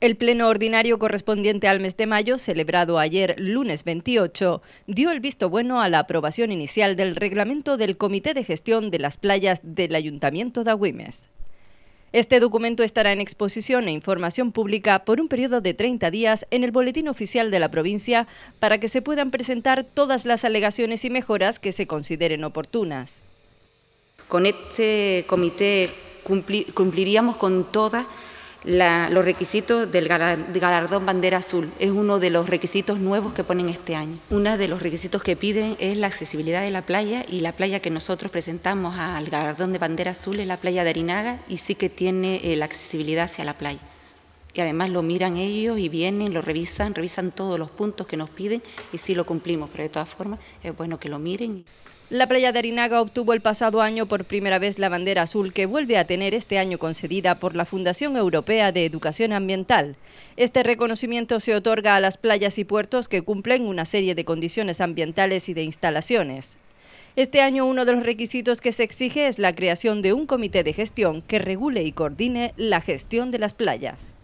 El pleno ordinario correspondiente al mes de mayo, celebrado ayer lunes 28, dio el visto bueno a la aprobación inicial del reglamento del Comité de Gestión de las Playas del Ayuntamiento de Agüimes. Este documento estará en exposición e información pública por un periodo de 30 días en el Boletín Oficial de la provincia para que se puedan presentar todas las alegaciones y mejoras que se consideren oportunas. Con este comité cumpliríamos con todas los requisitos del galardón bandera azul. Es uno de los requisitos nuevos que ponen este año. Uno de los requisitos que piden es la accesibilidad de la playa y la playa que nosotros presentamos al galardón de bandera azul es la playa de Arinaga y sí que tiene eh, la accesibilidad hacia la playa y además lo miran ellos y vienen, lo revisan, revisan todos los puntos que nos piden y sí lo cumplimos, pero de todas formas es bueno que lo miren. La playa de Arinaga obtuvo el pasado año por primera vez la bandera azul que vuelve a tener este año concedida por la Fundación Europea de Educación Ambiental. Este reconocimiento se otorga a las playas y puertos que cumplen una serie de condiciones ambientales y de instalaciones. Este año uno de los requisitos que se exige es la creación de un comité de gestión que regule y coordine la gestión de las playas.